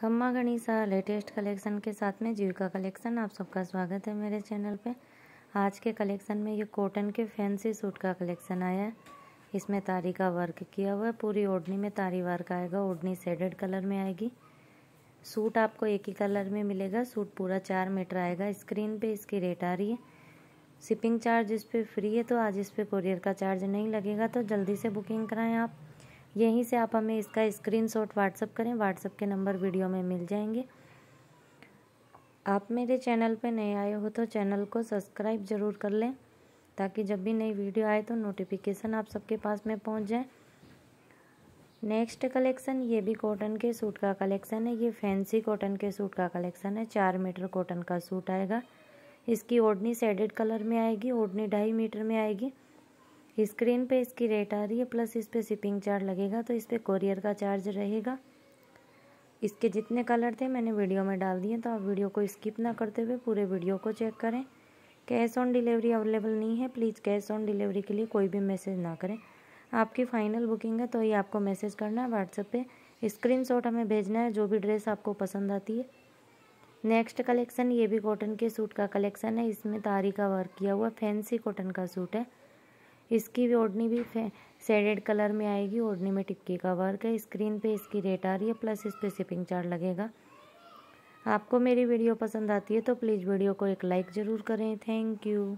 खम्मा गणिसा latest collection के साथ में जीविका कलेक्शन आप सबका स्वागत है मेरे चैनल पे आज के कलेक्शन में ये कॉटन के फैंसी सूट का कलेक्शन आया है इसमें तारी का वर्क किया हुआ है पूरी ओढ़नी में तारी वर्क आएगा ओढ़नी सेडेड कलर में आएगी सूट आपको एक ही कलर में मिलेगा सूट पूरा चार मीटर आएगा स्क्रीन पर इसकी रेट आ रही है शिपिंग चार्ज इस पर फ्री है तो आज इस पर कुरियर का चार्ज नहीं लगेगा तो जल्दी से बुकिंग कराएँ आप यहीं से आप हमें इसका स्क्रीनशॉट व्हाट्सअप करें व्हाट्सअप के नंबर वीडियो में मिल जाएंगे आप मेरे चैनल पर नए आए हो तो चैनल को सब्सक्राइब ज़रूर कर लें ताकि जब भी नई वीडियो आए तो नोटिफिकेशन आप सबके पास में पहुंच जाए नेक्स्ट कलेक्शन ये भी कॉटन के सूट का कलेक्शन है ये फैंसी कॉटन के सूट का कलेक्शन है चार मीटर कॉटन का सूट आएगा इसकी ओढ़नी सेडेड कलर में आएगी ओढ़नी ढाई मीटर में आएगी स्क्रीन पे इसकी रेट आ रही है प्लस इस पर शिपिंग चार्ज लगेगा तो इस पर कोरियर का चार्ज रहेगा इसके जितने कलर थे मैंने वीडियो में डाल दिए तो आप वीडियो को स्किप ना करते हुए पूरे वीडियो को चेक करें कैश ऑन डिलीवरी अवेलेबल नहीं है प्लीज़ कैश ऑन डिलीवरी के लिए कोई भी मैसेज ना करें आपकी फ़ाइनल बुकिंग है तो ये आपको मैसेज करना है व्हाट्सएप पे शॉट हमें भेजना है जो भी ड्रेस आपको पसंद आती है नेक्स्ट कलेक्शन ये भी कॉटन के सूट का कलेक्शन है इसमें तारी का वर्क किया हुआ फैंसी कॉटन का सूट है इसकी भी ओढ़नी भी सेडेड कलर में आएगी ओढ़नी में टिक्की का वर्क है स्क्रीन पे इसकी रेट आ रही है प्लस इस पर शिपिंग चार्ज लगेगा आपको मेरी वीडियो पसंद आती है तो प्लीज़ वीडियो को एक लाइक ज़रूर करें थैंक यू